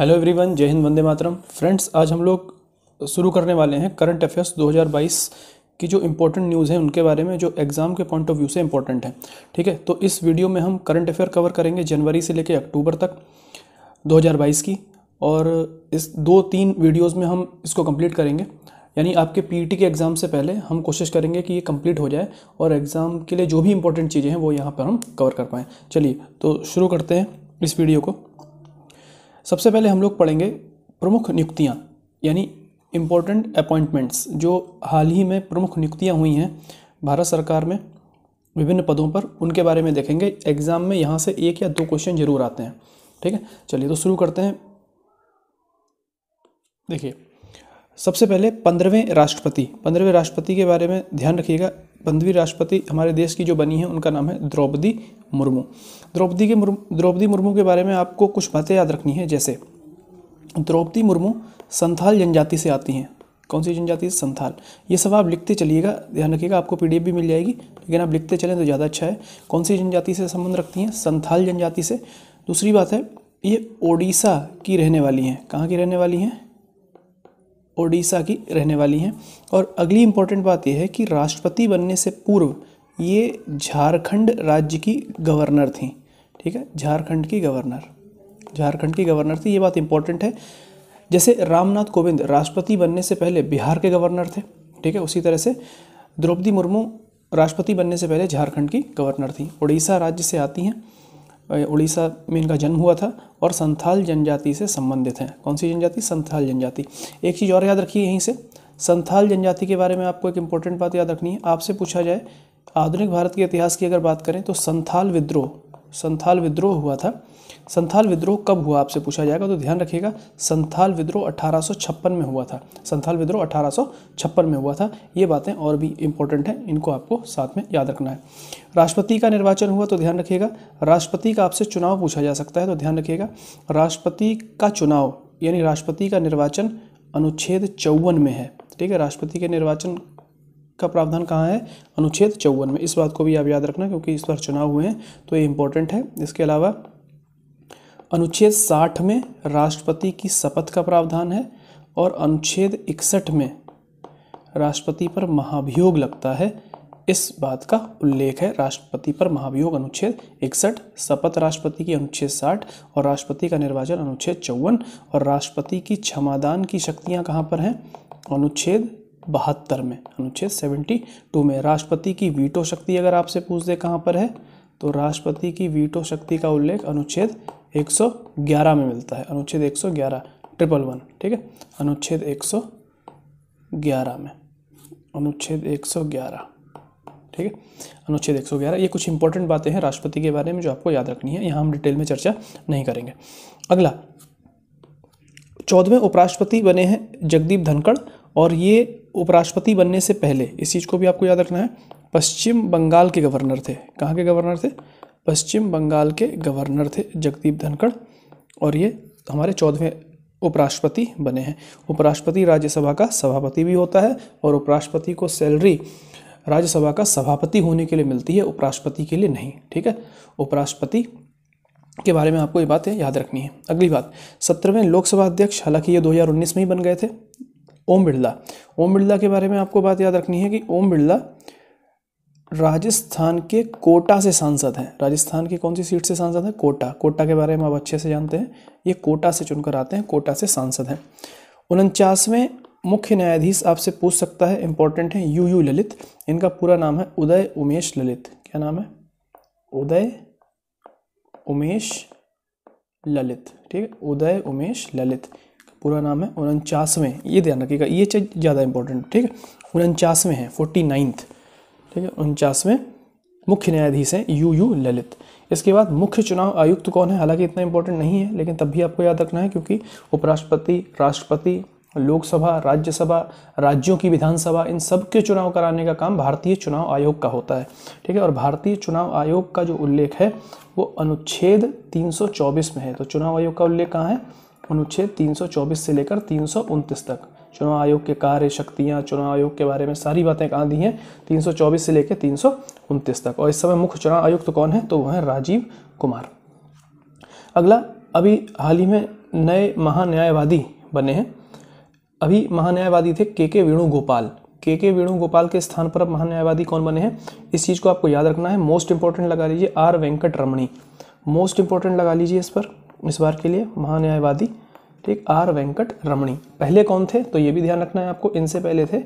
hello everyone जय हिंद वंदे मातरम friends आज हम लोग शुरू करने वाले हैं करंट अफेयर्स 2022 की जो इंपॉर्टेंट न्यूज़ है उनके बारे में जो एग्ज़ाम के पॉइंट ऑफ व्यू से इम्पोर्टेंट है ठीक है तो इस वीडियो में हम करंट अफेयर कवर करेंगे जनवरी से लेकर अक्टूबर तक 2022 की और इस दो तीन वीडियोज़ में हम इसको कम्प्लीट करेंगे यानी आपके पी e के एग्ज़ाम से पहले हम कोशिश करेंगे कि ये कम्प्लीट हो जाए और एग्ज़ाम के लिए जो भी इम्पोर्टेंट चीज़ें हैं वो यहाँ पर हम कवर कर पाएँ चलिए तो शुरू करते हैं इस वीडियो को सबसे पहले हम लोग पढ़ेंगे प्रमुख नियुक्तियाँ यानी इम्पोर्टेंट अपॉइंटमेंट्स जो हाल ही में प्रमुख नियुक्तियाँ हुई हैं भारत सरकार में विभिन्न पदों पर उनके बारे में देखेंगे एग्ज़ाम में यहाँ से एक या दो क्वेश्चन जरूर आते हैं ठीक है चलिए तो शुरू करते हैं देखिए सबसे पहले पंद्रहवें राष्ट्रपति पंद्रहवें राष्ट्रपति के बारे में ध्यान रखिएगा पंद्रहवीं राष्ट्रपति हमारे देश की जो बनी है उनका नाम है द्रौपदी मुर्मू द्रौपदी के द्रौपदी मुर्मू के बारे में आपको कुछ बातें याद रखनी है जैसे द्रौपदी मुर्मू संथाल जनजाति से आती हैं कौन सी जनजाति संथाल ये सब आप लिखते चलिएगा ध्यान रखिएगा आपको पीडीएफ भी मिल जाएगी लेकिन आप लिखते चलें तो ज़्यादा अच्छा है कौन सी जनजाति से संबंध रखती हैं संथाल जनजाति से दूसरी बात है ये ओडिशा की रहने वाली हैं कहाँ की रहने वाली हैं ओडिशा की रहने वाली हैं और अगली इम्पोर्टेंट बात यह है कि राष्ट्रपति बनने से पूर्व ये झारखंड राज्य की गवर्नर थी ठीक है झारखंड की गवर्नर झारखंड की गवर्नर थी ये बात इम्पोर्टेंट है जैसे रामनाथ कोविंद राष्ट्रपति बनने से पहले बिहार के गवर्नर थे ठीक है उसी तरह से द्रौपदी मुर्मू राष्ट्रपति बनने से पहले झारखंड की गवर्नर थी उड़ीसा राज्य से आती हैं उड़ीसा में इनका जन्म हुआ था और संथाल जनजाति से संबंधित हैं कौन सी जनजाति संथाल जनजाति एक चीज़ और याद रखिए यहीं से संथाल जनजाति के बारे में आपको एक इम्पोर्टेंट बात याद रखनी है आपसे पूछा जाए आधुनिक भारत के इतिहास की अगर बात करें तो संथाल विद्रोह संथाल विद्रोह हुआ था संथाल विद्रोह कब हुआ आपसे पूछा जाएगा तो ध्यान रखिएगा संथाल विद्रोह अठारह में हुआ था संथाल विद्रोह अठारह में हुआ था ये बातें और भी इंपॉर्टेंट हैं इनको आपको साथ में याद रखना है राष्ट्रपति का निर्वाचन हुआ तो ध्यान रखिएगा राष्ट्रपति का आपसे चुनाव पूछा जा सकता है तो ध्यान रखिएगा राष्ट्रपति का चुनाव यानी राष्ट्रपति का निर्वाचन अनुच्छेद चौवन में है ठीक है राष्ट्रपति के निर्वाचन का प्रावधान कहाँ है अनुच्छेद चौवन में इस बात को भी आप याद रखना क्योंकि इस बार चुनाव हुए हैं तो ये इंपॉर्टेंट है इसके अलावा अनुच्छेद 60 में राष्ट्रपति की शपथ का प्रावधान है और अनुच्छेद इकसठ में राष्ट्रपति पर महाभियोग लगता है इस बात का उल्लेख है राष्ट्रपति पर महाभियोग अनुच्छेद इकसठ शपथ राष्ट्रपति की अनुच्छेद साठ और राष्ट्रपति का निर्वाचन अनुच्छेद चौवन और राष्ट्रपति की क्षमादान की शक्तियाँ कहाँ पर हैं अनुच्छेद बहत्तर में अनुच्छेद सेवेंटी टू में राष्ट्रपति की वीटो शक्ति अगर आपसे पूछ दे कहाँ पर है तो राष्ट्रपति की वीटो शक्ति का उल्लेख अनुच्छेद 111 में मिलता है अनुच्छेद 111 ट्रिपल वन ठीक है अनुच्छेद 111 में अनुच्छेद 111 ठीक है अनुच्छेद 111 ये कुछ इंपॉर्टेंट बातें हैं राष्ट्रपति के बारे में जो आपको याद रखनी है यहाँ हम डिटेल में चर्चा नहीं करेंगे अगला चौदहवें उपराष्ट्रपति बने हैं जगदीप धनखड़ और ये उपराष्ट्रपति बनने से पहले इस चीज़ को भी आपको याद रखना है पश्चिम बंगाल के गवर्नर थे कहाँ के गवर्नर थे पश्चिम बंगाल के गवर्नर थे जगदीप धनखड़ और ये हमारे चौदहवें उपराष्ट्रपति बने हैं उपराष्ट्रपति राज्यसभा का सभापति भी होता है और उपराष्ट्रपति को सैलरी राज्यसभा का सभापति होने के लिए मिलती है उपराष्ट्रपति के लिए नहीं ठीक है उपराष्ट्रपति के बारे में आपको ये बातें याद रखनी है अगली बात सत्रहवें लोकसभा अध्यक्ष हालांकि ये 2019 में ही बन गए थे ओम बिड़ला ओम बिड़ला के बारे में आपको बात याद रखनी है कि ओम बिड़ला राजस्थान के कोटा से सांसद हैं राजस्थान की कौन सी सीट से सांसद हैं कोटा कोटा के बारे में आप अच्छे से जानते हैं ये कोटा से चुनकर आते हैं कोटा से सांसद हैं उनचासवें मुख्य न्यायाधीश आपसे पूछ सकता है इंपॉर्टेंट है यू यू ललित इनका पूरा नाम है उदय उमेश ललित क्या नाम है उदय उमेश ललित ठीक है उदय उमेश ललित पूरा नाम है उनचासवें ये ध्यान रखिएगा ये चीज़ ज़्यादा इंपॉर्टेंट ठीक है उनचासवें हैं फोर्टी नाइन्थ ठीक है उनचासवें मुख्य न्यायाधीश हैं यू यू ललित इसके बाद मुख्य चुनाव आयुक्त कौन है हालांकि इतना इंपॉर्टेंट नहीं है लेकिन तब भी आपको याद रखना है क्योंकि उपराष्ट्रपति राष्ट्रपति लोकसभा राज्यसभा राज्यों की विधानसभा इन सब के चुनाव कराने का काम भारतीय चुनाव आयोग का होता है ठीक है और भारतीय चुनाव आयोग का जो उल्लेख है वो अनुच्छेद 324 में है तो चुनाव आयोग का उल्लेख कहाँ है अनुच्छेद 324 से लेकर तीन तक चुनाव आयोग के कार्य शक्तियाँ चुनाव आयोग के बारे में सारी बातें कहाँ दी हैं 324 से लेकर तीन तक और इस समय मुख्य चुनाव आयुक्त तो कौन है तो वह है राजीव कुमार अगला अभी हाल ही में नए महान्यायवादी बने हैं अभी महान्यायवादी थे के के वेणुगोपाल के के वेणुगोपाल के स्थान पर अब महान्यायवादी कौन बने हैं इस चीज़ को आपको याद रखना है मोस्ट इंपॉर्टेंट लगा लीजिए आर वेंकट रमणी मोस्ट इंपॉर्टेंट लगा लीजिए इस पर इस बार के लिए महान्यायवादी ठीक आर वेंकट रमणी पहले कौन थे तो ये भी ध्यान रखना है आपको इनसे पहले थे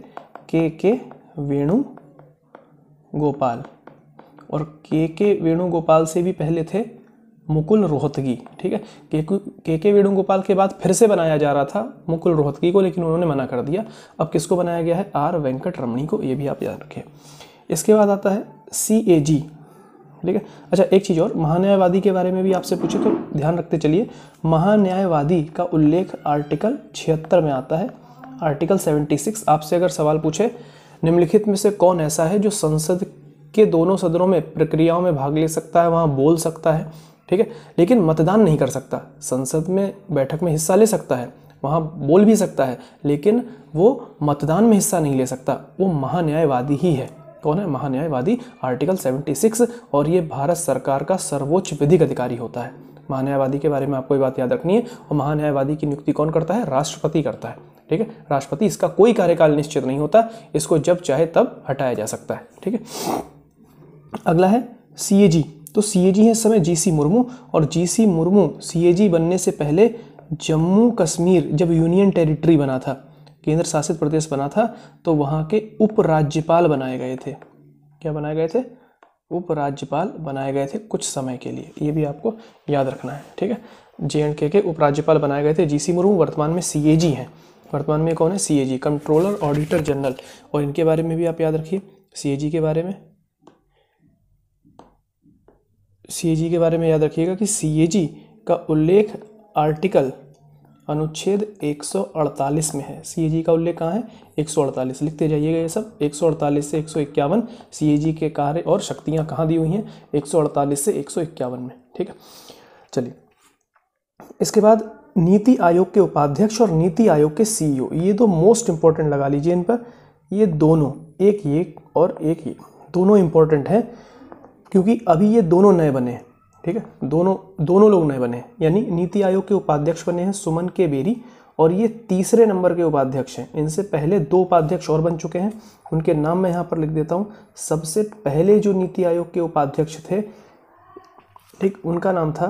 के के वेणु गोपाल और के के वेणुगोपाल से भी पहले थे मुकुल रोहतगी ठीक है के के वेणुगोपाल के बाद फिर से बनाया जा रहा था मुकुल रोहतगी को लेकिन उन्होंने मना कर दिया अब किसको बनाया गया है आर वेंकट रमणी को ये भी आप याद रखें इसके बाद आता है सी ए जी ठीक है अच्छा एक चीज़ और महान्यायवादी के बारे में भी आपसे पूछे तो ध्यान रखते चलिए महान्यायवादी का उल्लेख आर्टिकल छिहत्तर में आता है आर्टिकल सेवेंटी सिक्स आपसे अगर सवाल पूछे निम्नलिखित में से कौन ऐसा है जो संसद के दोनों सदनों में प्रक्रियाओं में भाग ले सकता है वहाँ बोल सकता है ठीक है लेकिन मतदान नहीं कर सकता संसद में बैठक में हिस्सा ले सकता है वहाँ बोल भी सकता है लेकिन वो मतदान में हिस्सा नहीं ले सकता वो महान्यायवादी ही है कौन है महान्यायवादी आर्टिकल 76 और ये भारत सरकार का सर्वोच्च विधिक अधिकारी होता है महान्यायवादी के बारे में आपको ये बात याद रखनी है और महान्यायवादी की नियुक्ति कौन करता है राष्ट्रपति करता है ठीक है राष्ट्रपति इसका कोई कार्यकाल निश्चित नहीं होता इसको जब चाहे तब हटाया जा सकता है ठीक है अगला है सी तो सी है इस समय जी सी मुर्मू और जी सी मुर्मू सी बनने से पहले जम्मू कश्मीर जब यूनियन टेरिटरी बना था केंद्र शासित प्रदेश बना था तो वहाँ के उपराज्यपाल बनाए गए थे क्या बनाए गए थे उपराज्यपाल बनाए गए थे कुछ समय के लिए ये भी आपको याद रखना है ठीक है जे एंड के के उपराज्यपाल बनाए गए थे जी सी मुर्मू वर्तमान में सी ए जी हैं वर्तमान में कौन है C A G controller auditor general और इनके बारे में भी आप याद रखिए सी ए जी के बारे में सी ए जी के बारे में याद रखिएगा कि सी ए जी का उल्लेख आर्टिकल अनुच्छेद 148 में है सीएजी का उल्लेख कहाँ है 148 लिखते जाइएगा ये सब 148 से एक सीएजी के कार्य और शक्तियाँ कहाँ दी हुई हैं 148 से एक में ठीक है चलिए इसके बाद नीति आयोग के उपाध्यक्ष और नीति आयोग के सीईओ e ये दो मोस्ट इम्पॉर्टेंट लगा लीजिए इन पर ये दोनों एक ये और एक ये दोनों इम्पॉर्टेंट हैं क्योंकि अभी ये दोनों नए बने हैं ठीक है दोनों दोनों लोग नए बने यानी नीति आयोग के उपाध्यक्ष बने हैं सुमन के बेरी और ये तीसरे नंबर के उपाध्यक्ष हैं इनसे पहले दो उपाध्यक्ष और बन चुके हैं उनके नाम मैं यहाँ पर लिख देता हूँ सबसे पहले जो नीति आयोग के उपाध्यक्ष थे ठीक उनका नाम था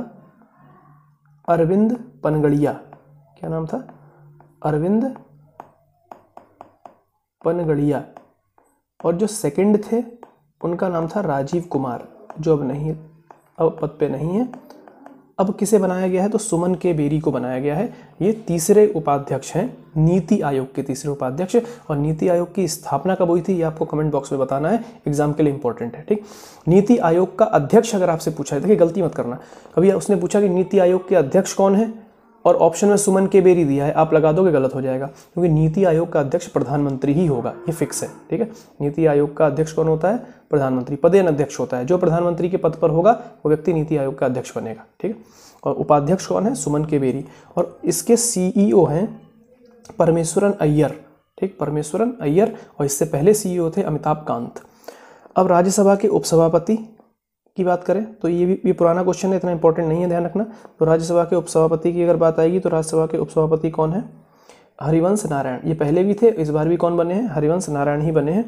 अरविंद पनगड़िया क्या नाम था अरविंद पनगड़िया और जो सेकंड थे उनका नाम था राजीव कुमार जो अब नहीं अब पद पे नहीं है अब किसे बनाया गया है तो सुमन के बेरी को बनाया गया है ये तीसरे उपाध्यक्ष हैं नीति आयोग के तीसरे उपाध्यक्ष और नीति आयोग की स्थापना कब हुई थी ये आपको कमेंट बॉक्स में बताना है एग्जाम के लिए इंपॉर्टेंट है ठीक नीति आयोग का अध्यक्ष अगर आपसे पूछा है देखिए गलती मत करना कभी उसने पूछा कि नीति आयोग के अध्यक्ष कौन है और ऑप्शन में सुमन के बेरी दिया है आप लगा दोगे गलत हो जाएगा क्योंकि नीति आयोग का अध्यक्ष प्रधानमंत्री ही होगा ये फिक्स है ठीक है नीति आयोग का अध्यक्ष कौन होता है प्रधानमंत्री पदेन अध्यक्ष होता है जो प्रधानमंत्री के पद पर होगा वो व्यक्ति नीति आयोग का अध्यक्ष बनेगा ठीक है और उपाध्यक्ष कौन है सुमन के बेरी और इसके सीईओ e हैं परमेश्वरन अय्यर ठीक परमेश्वरन अय्यर और इससे पहले सीईओ e थे अमिताभ कांत अब राज्यसभा के उपसभापति की बात करें तो ये भी ये पुराना क्वेश्चन है इतना इंपॉर्टेंट नहीं है ध्यान रखना तो राज्यसभा के उपसभापति की अगर बात आएगी तो राज्यसभा के उपसभापति कौन है हरिवंश नारायण ये पहले भी थे इस बार भी कौन बने हैं हरिवंश नारायण ही बने हैं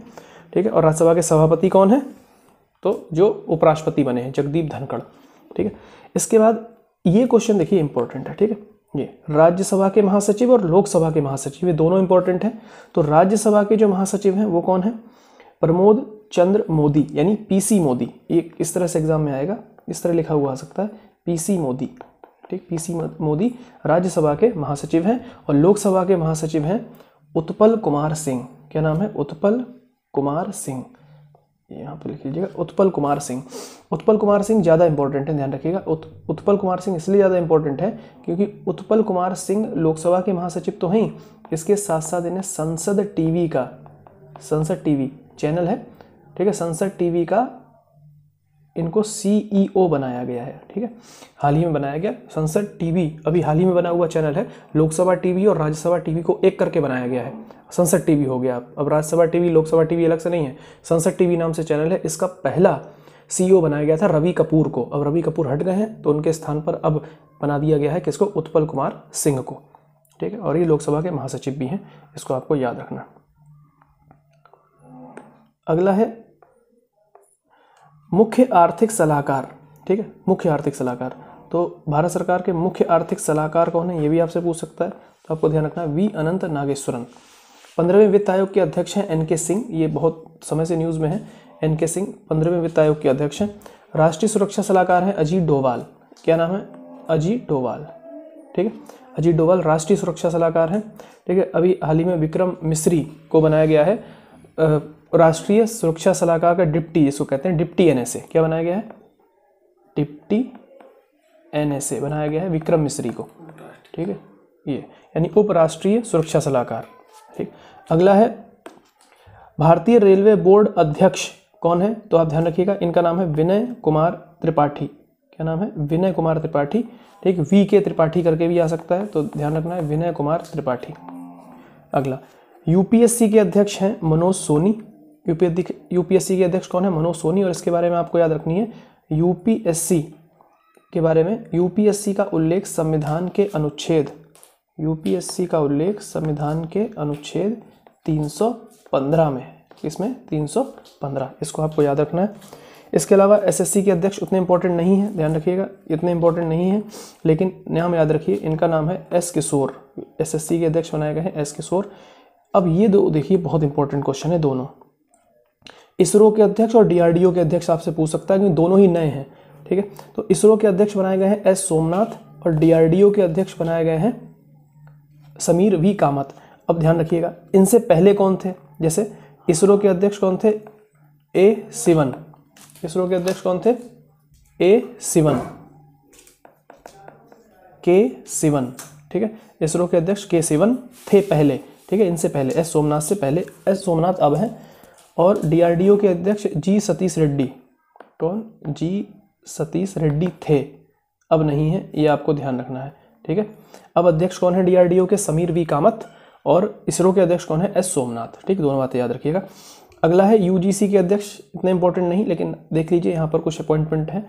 ठीक है और राज्यसभा के सभापति कौन है तो जो उपराष्ट्रपति बने हैं जगदीप धनखड़ ठीक है इसके बाद ये क्वेश्चन देखिए इंपॉर्टेंट है ठीक है ये राज्यसभा के महासचिव और लोकसभा के महासचिव ये दोनों इंपॉर्टेंट हैं तो राज्यसभा के जो महासचिव हैं वो कौन है प्रमोद चंद्र मोदी यानी पीसी मोदी ये इस तरह से एग्जाम में आएगा इस तरह लिखा हुआ आ सकता है पीसी मोदी ठीक पीसी मोदी राज्यसभा के महासचिव हैं और लोकसभा के महासचिव हैं उत्पल कुमार सिंह क्या नाम है उत्पल कुमार सिंह यहाँ पर लिख लीजिएगा उत्पल कुमार सिंह उत्पल कुमार सिंह ज़्यादा इंपॉर्टेंट है ध्यान रखिएगा उत, उत्पल कुमार सिंह इसलिए ज़्यादा इंपॉर्टेंट है क्योंकि उत्पल कुमार सिंह लोकसभा के महासचिव तो हैं इसके साथ साथ इन्हें संसद टीवी का संसद टीवी चैनल है ठीक है संसद टीवी का इनको सीईओ e बनाया गया है ठीक है हाल ही में बनाया गया संसद टीवी अभी हाल ही में बना हुआ चैनल है लोकसभा टीवी और राज्यसभा टीवी को एक करके बनाया गया है संसद टीवी हो गया अब राज्यसभा टीवी लोकसभा टीवी अलग से नहीं है संसद टीवी नाम से चैनल है इसका पहला सीईओ e बनाया गया था रवि कपूर को अब रवि कपूर हट गए हैं तो उनके स्थान पर अब बना दिया गया है किसको उत्पल कुमार सिंह को ठीक है और ये लोकसभा के महासचिव भी हैं इसको आपको याद रखना अगला है मुख्य आर्थिक सलाहकार ठीक है मुख्य आर्थिक सलाहकार तो भारत सरकार के मुख्य आर्थिक सलाहकार कौन है ये भी आपसे पूछ सकता है तो आपको ध्यान रखना वी अनंत नागेश्वरन पंद्रहवें वित्त आयोग के अध्यक्ष हैं एन के सिंह ये बहुत समय से न्यूज़ में है एन के सिंह पंद्रहवें वित्त आयोग के अध्यक्ष हैं राष्ट्रीय सुरक्षा सलाहकार हैं अजीत डोवाल क्या नाम है अजीत डोवाल ठीक है अजीत डोवाल राष्ट्रीय सुरक्षा सलाहकार हैं ठीक है अभी हाल ही में विक्रम मिश्री को बनाया गया है राष्ट्रीय सुरक्षा सलाहकार का डिप्टी इसको कहते हैं डिप्टी एनएसए क्या बनाया गया है डिप्टी एनएसए बनाया गया है विक्रम मिश्री को ठीक है ये यानी उपराष्ट्रीय सुरक्षा सलाहकार ठीक अगला है भारतीय रेलवे बोर्ड अध्यक्ष कौन है तो आप ध्यान रखिएगा इनका नाम है विनय कुमार त्रिपाठी क्या नाम है विनय कुमार त्रिपाठी ठीक वी के त्रिपाठी करके भी आ सकता है तो ध्यान रखना है विनय कुमार त्रिपाठी अगला यूपीएससी के अध्यक्ष हैं मनोज सोनी यूपीएससी के अध्यक्ष कौन है मनोज सोनी और इसके बारे में आपको याद रखनी है यूपीएससी के बारे में यूपीएससी का उल्लेख संविधान के अनुच्छेद यूपीएससी का उल्लेख संविधान के अनुच्छेद 315 में इसमें 315 इसको आपको याद रखना है इसके अलावा एसएससी के अध्यक्ष उतने इंपॉर्टेंट नहीं है ध्यान रखिएगा इतने इंपॉर्टेंट नहीं है लेकिन नाम याद रखिए इनका नाम है एस किशोर एसएससी के अध्यक्ष बनाए गए हैं एस किशोर अब ये दो देखिए बहुत इंपॉर्टेंट क्वेश्चन है दोनों इसरो के अध्यक्ष और डीआरडीओ के अध्यक्ष आपसे पूछ सकता है क्योंकि दोनों ही नए हैं ठीक है तो इसरो के अध्यक्ष बनाए गए हैं एस सोमनाथ और डीआरडीओ के अध्यक्ष बनाए गए हैं समीर वी कामत अब ध्यान रखिएगा इनसे पहले कौन थे जैसे इसरो के अध्यक्ष कौन थे ए सिवन इसरो के अध्यक्ष कौन थे ए सिवन के सिवन ठीक है इसरो के अध्यक्ष के सिवन थे पहले ठीक है इनसे पहले एस सोमनाथ से पहले एस सोमनाथ अब हैं और डीआरडीओ के अध्यक्ष जी सतीश रेड्डी कौन जी सतीश रेड्डी थे अब नहीं है ये आपको ध्यान रखना है ठीक है अब अध्यक्ष कौन है डीआरडीओ के समीर वी कामत और इसरो के अध्यक्ष कौन है एस सोमनाथ ठीक दोनों बातें याद रखिएगा अगला है यूजीसी के अध्यक्ष इतने इंपॉर्टेंट नहीं लेकिन देख लीजिए यहाँ पर कुछ अपॉइंटमेंट हैं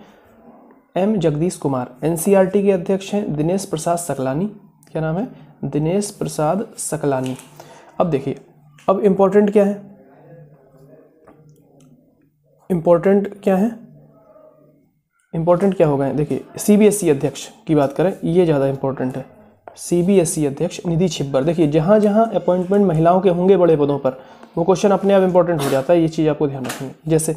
M Jagdish Kumar N e के अध्यक्ष हैं दिनेश प्रसाद सकलानी क्या नाम है दिनेश प्रसाद सकलानी अब देखिए अब इम्पोर्टेंट क्या है इम्पोर्टेंट क्या है इम्पोर्टेंट क्या होगा देखिए सीबीएसई e अध्यक्ष की बात करें ये ज़्यादा इम्पोर्टेंट है सीबीएसई e अध्यक्ष निधि छिब्बर देखिए जहाँ जहाँ अपॉइंटमेंट महिलाओं के होंगे बड़े पदों पर वो क्वेश्चन अपने आप इम्पोर्टेंट हो जाता है ये चीज़ आपको ध्यान रखेंगे जैसे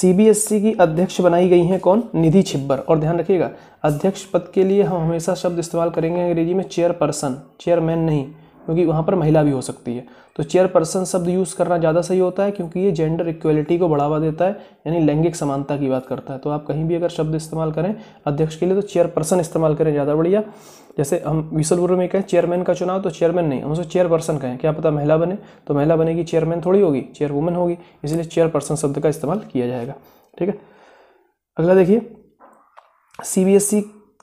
सीबीएसई e की अध्यक्ष बनाई गई हैं कौन निधि छिब्बर और ध्यान रखिएगा अध्यक्ष पद के लिए हम हमेशा शब्द इस्तेमाल करेंगे अंग्रेजी में चेयर पर्सन चेयरमैन नहीं क्योंकि वहाँ पर महिला भी हो सकती है तो चेयर पर्सन शब्द यूज़ करना ज़्यादा सही होता है क्योंकि ये जेंडर इक्वलिटी को बढ़ावा देता है यानी लैंगिक समानता की बात करता है तो आप कहीं भी अगर शब्द इस्तेमाल करें अध्यक्ष के लिए तो चेयर पर्सन इस्तेमाल करें ज़्यादा बढ़िया जैसे हम विशलपुर में कहें चेयरमैन का चुनाव तो चेयरमैन नहीं हम उसको चेयरपर्सन कहें क्या पता महिला बने तो महिला बनेगी चेयरमैन थोड़ी होगी चेयर होगी इसलिए चेयरपर्सन शब्द का इस्तेमाल किया जाएगा ठीक है अगला देखिए सी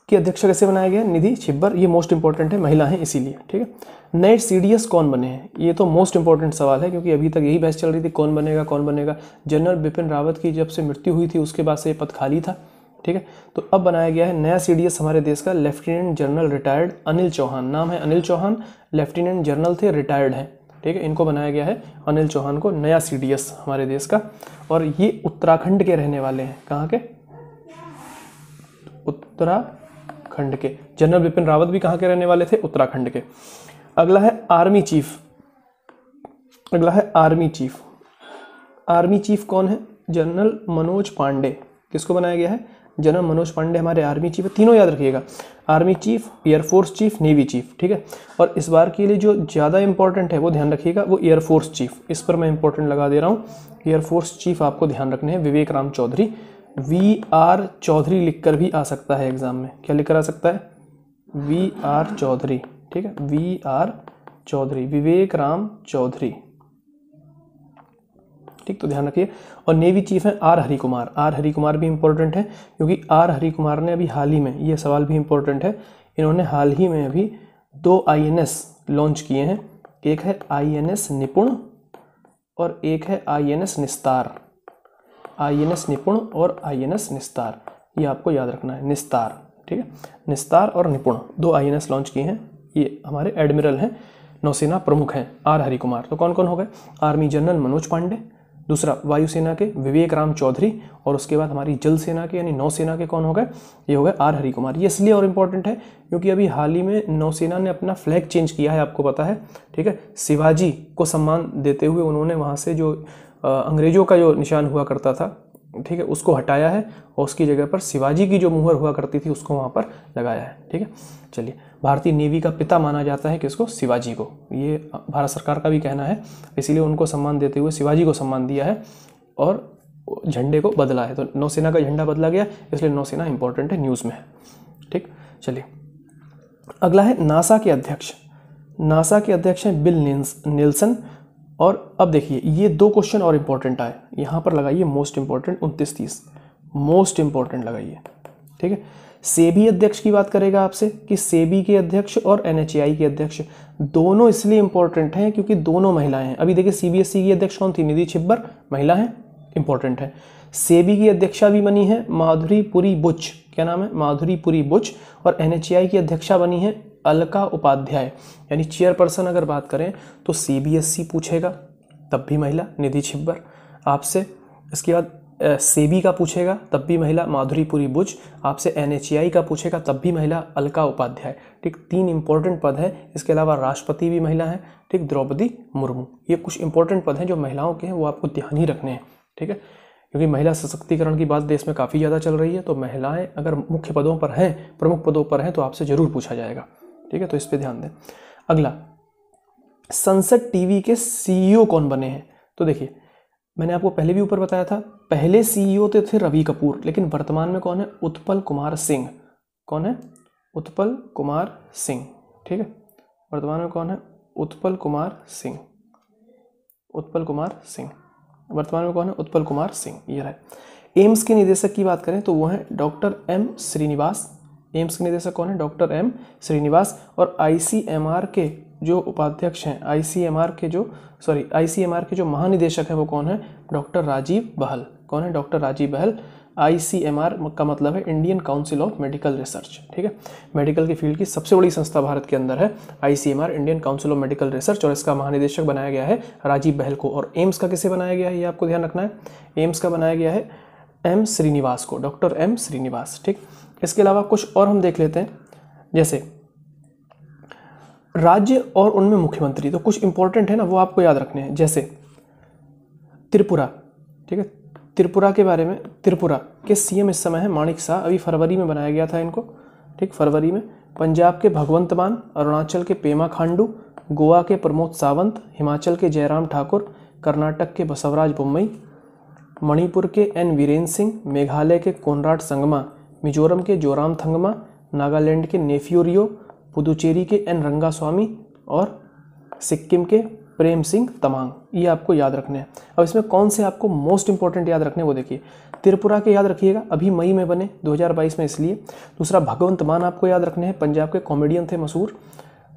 की अध्यक्ष कैसे बनाया गया निधि छिब्बर ये मोस्ट इंपॉर्टेंट है महिला हैं इसीलिए ठीक है नए सीडीएस कौन बने हैं ये तो मोस्ट इंपॉर्टेंट सवाल है क्योंकि अभी तक यही बहस चल रही थी कौन बनेगा कौन बनेगा जनरल बिपिन रावत की जब से मृत्यु हुई थी उसके बाद से ये पद खाली था ठीक है तो अब बनाया गया है नया सी हमारे देश का lieutenant general retired Anil Chauhan नाम है अनिल चौहान लेफ्टिनेंट जनरल थे रिटायर्ड हैं ठीक है इनको बनाया गया है अनिल चौहान को नया सी हमारे देश का और ये उत्तराखंड के रहने वाले हैं कहाँ के उत्तरा उत्तराखंड के जनरल बिपिन रावत भी कहाँ के रहने वाले थे उत्तराखंड के अगला है आर्मी चीफ अगला है आर्मी चीफ आर्मी चीफ कौन है जनरल मनोज पांडे किसको बनाया गया है जनरल मनोज पांडे हमारे आर्मी चीफ है तीनों याद रखिएगा army chief air force chief navy chief ठीक है और इस बार के लिए जो ज़्यादा इंपॉर्टेंट है वो ध्यान रखिएगा वो एयरफोर्स चीफ इस पर मैं इंपॉर्टेंट लगा दे रहा हूँ एयरफोर्स चीफ आपको ध्यान रखने हैं विवेक राम चौधरी वी आर चौधरी लिखकर भी आ सकता है एग्ज़ाम में क्या लिखकर आ सकता है वी आर चौधरी ठीक है वी आर चौधरी विवेक राम चौधरी ठीक तो ध्यान रखिए और नेवी चीफ हैं आर हरि कुमार आर हरि कुमार भी इंपॉर्टेंट है क्योंकि आर हरि कुमार ने अभी हाल ही में ये सवाल भी इंपॉर्टेंट है इन्होंने हाल ही में अभी दो आईएनएस लॉन्च किए हैं एक है आईएनएस निपुण और एक है आईएनएस निस्तार आई एन एस निपुण और आई एन एस निस्तार ये आपको याद रखना है निस्तार ठीक है निस्तार और निपुण दो आई एन एस लॉन्च किए हैं ये हमारे एडमिरल हैं नौसेना प्रमुख हैं आर हरिकुमार तो कौन कौन हो गए आर्मी जनरल मनोज पांडे दूसरा वायुसेना के विवेक राम चौधरी और उसके बाद हमारी जल सेना के यानी नौसेना के कौन हो गए ये हो गए आर हरिकुमार ये इसलिए और इम्पोर्टेंट है क्योंकि अभी हाल ही में नौसेना ने अपना फ्लैग चेंज किया है आपको पता है ठीक है शिवाजी को सम्मान देते हुए उन्होंने वहाँ से जो अंग्रेज़ों का जो निशान हुआ करता था ठीक है उसको हटाया है और उसकी जगह पर शिवाजी की जो मुहर हुआ करती थी उसको वहाँ पर लगाया है ठीक है चलिए भारतीय नेवी का पिता माना जाता है किसको शिवाजी को ये भारत सरकार का भी कहना है इसीलिए उनको सम्मान देते हुए शिवाजी को सम्मान दिया है और झंडे को बदला है तो नौसेना का झंडा बदला गया इसलिए नौसेना इंपॉर्टेंट है न्यूज़ में ठीक चलिए अगला है नासा के अध्यक्ष नासा के अध्यक्ष हैं बिल नेल्सन और अब देखिए ये दो क्वेश्चन और इम्पोर्टेंट आए यहाँ पर लगाइए मोस्ट इम्पोर्टेंट उनतीस तीस मोस्ट इम्पोर्टेंट लगाइए ठीक है सेबी अध्यक्ष की बात करेगा आपसे कि सेबी के अध्यक्ष और एन के अध्यक्ष दोनों इसलिए इंपॉर्टेंट हैं क्योंकि दोनों महिलाएं हैं अभी देखिए सीबीएसई e की अध्यक्ष कौन थी निधि छिब्बर महिला हैं इंपॉर्टेंट है सेबी की अध्यक्षा भी बनी है माधुरी पुरी बुच क्या नाम है माधुरी पुरी बुच और एन की अध्यक्षा बनी है अलका उपाध्याय यानी चेयरपर्सन अगर बात करें तो सी e पूछेगा तब भी महिला निधि छिब्बर आपसे इसके बाद सेबी का पूछेगा तब भी महिला माधुरीपुरी बुज आपसे एन का पूछेगा तब भी महिला अलका उपाध्याय ठीक तीन इंपॉर्टेंट पद हैं इसके अलावा राष्ट्रपति भी महिला हैं ठीक द्रौपदी मुर्मू ये कुछ इंपॉर्टेंट पद हैं जो महिलाओं के हैं वो आपको ध्यान ही रखने हैं ठीक है क्योंकि महिला सशक्तिकरण की बात देश में काफ़ी ज़्यादा चल रही है तो महिलाएं अगर मुख्य पदों पर हैं प्रमुख पदों पर हैं तो आपसे ज़रूर पूछा जाएगा ठीक है तो इस पर ध्यान दें अगला संसद टीवी के सीईओ e कौन बने हैं तो देखिए मैंने आपको पहले भी ऊपर बताया था पहले सीईओ e तो थे रवि कपूर लेकिन वर्तमान में कौन है उत्पल कुमार सिंह कौन है उत्पल कुमार सिंह ठीक है वर्तमान में कौन है उत्पल कुमार सिंह उत्पल कुमार सिंह वर्तमान में कौन है उत्पल कुमार सिंह ये रहे एम्स के निदेशक की बात करें तो वो हैं डॉक्टर एम श्रीनिवास एम्स के निदेशक कौन है डॉक्टर एम श्रीनिवास और आईसीएमआर के जो उपाध्यक्ष हैं आईसीएमआर के जो सॉरी आईसीएमआर के जो महानिदेशक हैं वो कौन है डॉक्टर राजीव बहल कौन है डॉक्टर राजीव बहल आईसीएमआर का मतलब है Indian council of medical research ठीक है मेडिकल की फील्ड की सबसे बड़ी संस्था भारत के अंदर है ICMR Indian council of medical research और इसका महानिदेशक बनाया गया है राजीव बहल को और एम्स का किसे बनाया गया है ये आपको ध्यान रखना है एम्स का बनाया गया है एम श्रीनिवास को डॉक्टर एम श्रीनिवास ठीक इसके अलावा कुछ और हम देख लेते हैं जैसे राज्य और उनमें मुख्यमंत्री तो कुछ इंपॉर्टेंट है ना वो आपको याद रखने हैं जैसे त्रिपुरा ठीक है त्रिपुरा के बारे में त्रिपुरा के सीएम इस समय है माणिक शाह अभी फरवरी में बनाया गया था इनको ठीक फरवरी में पंजाब के भगवंत मान अरुणाचल के पेमा खांडू गोवा के प्रमोद सावंत हिमाचल के जयराम ठाकुर कर्नाटक के बसवराज बुम्बई मणिपुर के एन वीरेन्द्र सिंह मेघालय के कोनराड संगमा मिजोरम के जोराम थंगमा नागालैंड के नेफ्यूरियो पुदुचेरी के एन रंगा स्वामी और सिक्किम के प्रेम सिंह तमांग ये आपको याद रखने हैं अब इसमें कौन से आपको मोस्ट इंपॉर्टेंट याद रखने वो देखिए त्रिपुरा के याद रखिएगा अभी मई में बने 2022 में इसलिए दूसरा भगवंत मान आपको याद रखने हैं पंजाब के कॉमेडियन थे मशहूर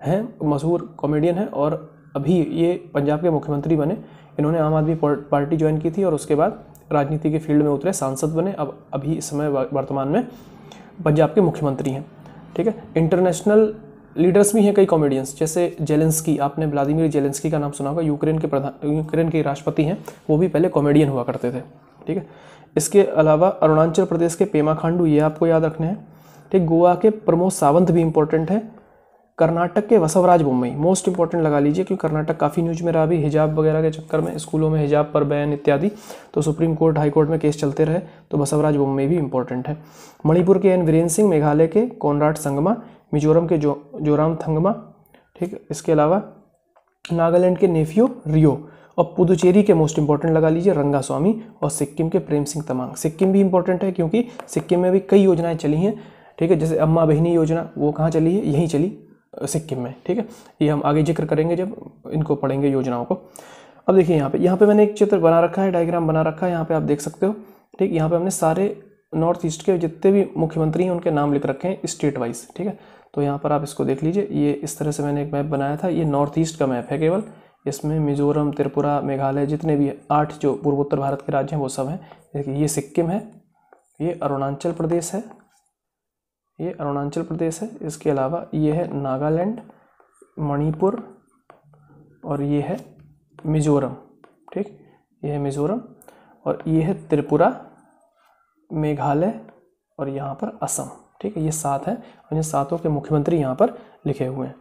हैं मशहूर कॉमेडियन हैं और अभी ये पंजाब के मुख्यमंत्री बने इन्होंने आम आदमी पार्टी ज्वाइन की थी और उसके बाद राजनीति के फील्ड में उतरे सांसद बने अब अभी इस समय वर्तमान में पंजाब के मुख्यमंत्री हैं ठीक है इंटरनेशनल लीडर्स भी हैं कई कॉमेडियंस जैसे जेलेंस्की आपने व्लादिमिर जेलेंस्की का नाम सुना होगा यूक्रेन के प्रधान यूक्रेन के राष्ट्रपति हैं वो भी पहले कॉमेडियन हुआ करते थे ठीक है इसके अलावा अरुणाचल प्रदेश के पेमा खांडू ये आपको याद रखने हैं ठीक गोवा के प्रमोद सावंत भी इम्पोर्टेंट है कर्नाटक के बसवराज बोम्बई मोस्ट इंपॉर्टेंट लगा लीजिए क्योंकि कर्नाटक काफ़ी न्यूज में रहा भी हिजाब वगैरह के चक्कर में स्कूलों में हिजाब पर बैन इत्यादि तो सुप्रीम कोर्ट हाई कोर्ट में केस चलते रहे तो बसवराज बोम्बई भी इंपॉर्टेंट है मणिपुर के एन वीरेन्द्र सिंह मेघालय के कॉनराड संगमा मिजोरम के जो जोराम थंगमा ठीक इसके अलावा नागालैंड के नेफियो रियो और पुदुचेरी के मोस्ट इंपॉर्टेंट लगा लीजिए रंगा स्वामी और सिक्किम के प्रेम सिंह तमांग सिक्किम भी इंपॉर्टेंट है क्योंकि सिक्किम में भी कई योजनाएं चली हैं ठीक है जैसे अम्मा बहनी योजना वो कहाँ चली है यहीं चली सिक्किम में ठीक है ये हम आगे जिक्र करेंगे जब इनको पढ़ेंगे योजनाओं को अब देखिए यहाँ पे यहाँ पे मैंने एक चित्र बना रखा है डायग्राम बना रखा है यहाँ पे आप देख सकते हो ठीक यहाँ पे हमने सारे नॉर्थ ईस्ट के जितने भी मुख्यमंत्री हैं उनके नाम लिख रखे हैं स्टेट वाइज ठीक है तो यहाँ पर आप इसको देख लीजिए ये इस तरह से मैंने एक मैप बनाया था ये नॉर्थ ईस्ट का मैप है केवल इसमें मिजोरम त्रिपुरा मेघालय जितने भी आठ जो पूर्वोत्तर भारत के राज्य हैं वो सब हैं देखिए ये सिक्किम है ये अरुणाचल प्रदेश है ये अरुणाचल प्रदेश है इसके अलावा ये है नागालैंड मणिपुर और ये है मिजोरम ठीक ये है मिजोरम और ये है त्रिपुरा मेघालय और यहाँ पर असम ठीक है ये सात हैं और ये सातों के मुख्यमंत्री यहाँ पर लिखे हुए हैं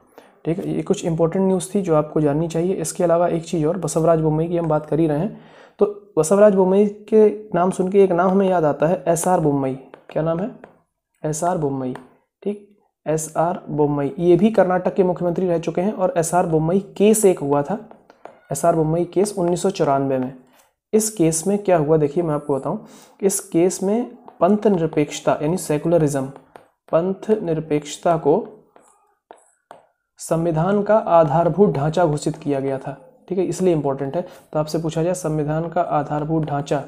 ठीक है ये कुछ इंपॉर्टेंट न्यूज़ थी जो आपको जाननी चाहिए इसके अलावा एक चीज़ और बसवराज बोमई की हम बात कर ही रहे हैं तो बसवराज बोमई के नाम सुन के एक नाम हमें याद आता है एस आर बोमई क्या नाम है एस आर बोम्बई ठीक एस आर बोम्बई ये भी कर्नाटक के मुख्यमंत्री रह चुके हैं और एस आर बोम्बई केस एक हुआ था एस आर बोम्बई केस उन्नीस में इस केस में क्या हुआ देखिए मैं आपको बताऊं इस केस में पंथ निरपेक्षता यानी सेकुलरिज्म पंथ निरपेक्षता को संविधान का आधारभूत ढांचा घोषित किया गया था ठीक है इसलिए इंपॉर्टेंट है तो आपसे पूछा जाए संविधान का आधारभूत ढांचा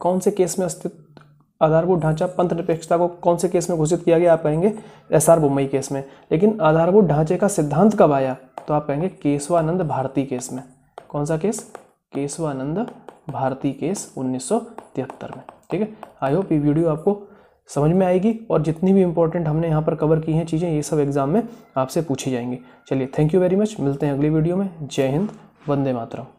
कौन से केस में अस्तित्व आधारभूत ढांचा पंथ निरपेक्षता को कौन से केस में घोषित किया गया आप कहेंगे एस आर बुम्बई केस में लेकिन आधारभूत ढांचे का सिद्धांत कब आया तो आप कहेंगे केशवानंद भारती केस में कौन सा केस केशवानंद भारती केस उन्नीस में ठीक है आई होप ये वीडियो आपको समझ में आएगी और जितनी भी इंपॉर्टेंट हमने यहाँ पर कवर की हैं चीज़ें ये सब एग्जाम में आपसे पूछी जाएंगी चलिए थैंक यू वेरी मच मिलते हैं अगली वीडियो में जय हिंद वंदे मातरम